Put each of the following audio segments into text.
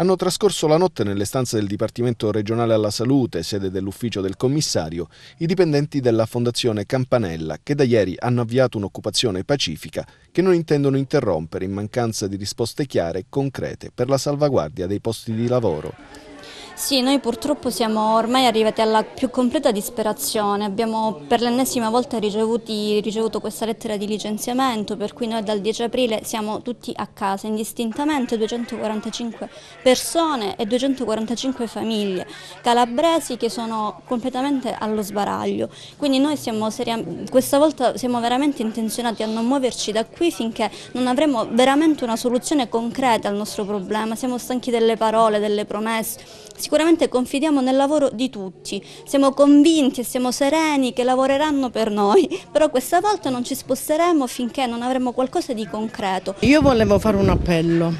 hanno trascorso la notte nelle stanze del Dipartimento regionale alla salute, sede dell'ufficio del commissario, i dipendenti della Fondazione Campanella che da ieri hanno avviato un'occupazione pacifica che non intendono interrompere in mancanza di risposte chiare e concrete per la salvaguardia dei posti di lavoro. Sì, noi purtroppo siamo ormai arrivati alla più completa disperazione, abbiamo per l'ennesima volta ricevuti, ricevuto questa lettera di licenziamento per cui noi dal 10 aprile siamo tutti a casa, indistintamente 245 persone e 245 famiglie calabresi che sono completamente allo sbaraglio, quindi noi siamo questa volta siamo veramente intenzionati a non muoverci da qui finché non avremo veramente una soluzione concreta al nostro problema, siamo stanchi delle parole, delle promesse, sicuramente confidiamo nel lavoro di tutti, siamo convinti e siamo sereni che lavoreranno per noi, però questa volta non ci sposteremo finché non avremo qualcosa di concreto. Io volevo fare un appello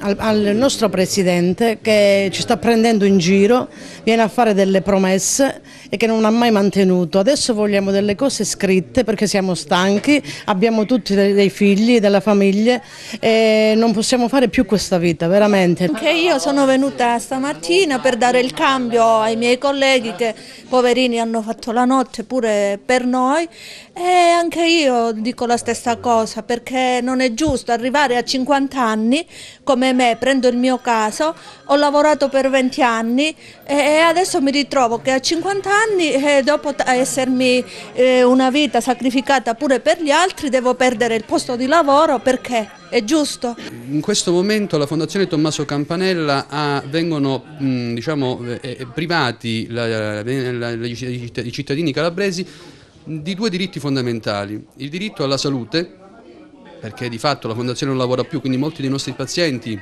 al, al, nostro Presidente che ci sta prendendo in giro, viene a fare delle promesse e che non ha mai mantenuto. Adesso vogliamo delle cose scritte perché siamo stanchi, abbiamo tutti dei, dei figli, della famiglia e non possiamo fare più questa vita, veramente. Anche io sono venuta stamattina per dare il cambio ai miei colleghi che poverini hanno fatto la notte pure per noi e anche io dico la stessa cosa perché non è giusto arrivare a 50 anni come come me, prendo il mio caso, ho lavorato per 20 anni e adesso mi ritrovo che a 50 anni, eh, dopo essermi eh, una vita sacrificata pure per gli altri, devo perdere il posto di lavoro perché è giusto. In questo momento la Fondazione Tommaso Campanella ha, vengono diciamo, eh, privati la, la, la, i cittadini calabresi di due diritti fondamentali, il diritto alla salute perché di fatto la fondazione non lavora più, quindi molti dei nostri pazienti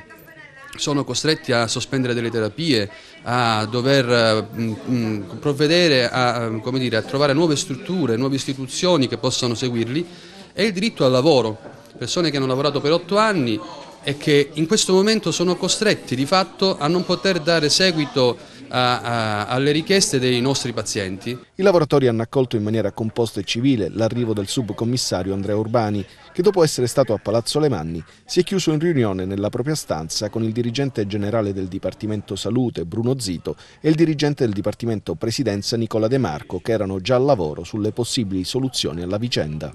sono costretti a sospendere delle terapie, a dover mh, eh, mh, mm, mm, provvedere a, eh, dire, a trovare nuove strutture, nuove istituzioni che possano seguirli, è il diritto al lavoro. Persone che hanno lavorato per otto anni e che in questo momento sono costretti di fatto a non poter dare seguito a, a, alle richieste dei nostri pazienti. I lavoratori hanno accolto in maniera composta e civile l'arrivo del subcommissario Andrea Urbani, che dopo essere stato a Palazzo Le Manni si è chiuso in riunione nella propria stanza con il dirigente generale del Dipartimento Salute Bruno Zito e il dirigente del Dipartimento Presidenza Nicola De Marco, che erano già al lavoro sulle possibili soluzioni alla vicenda.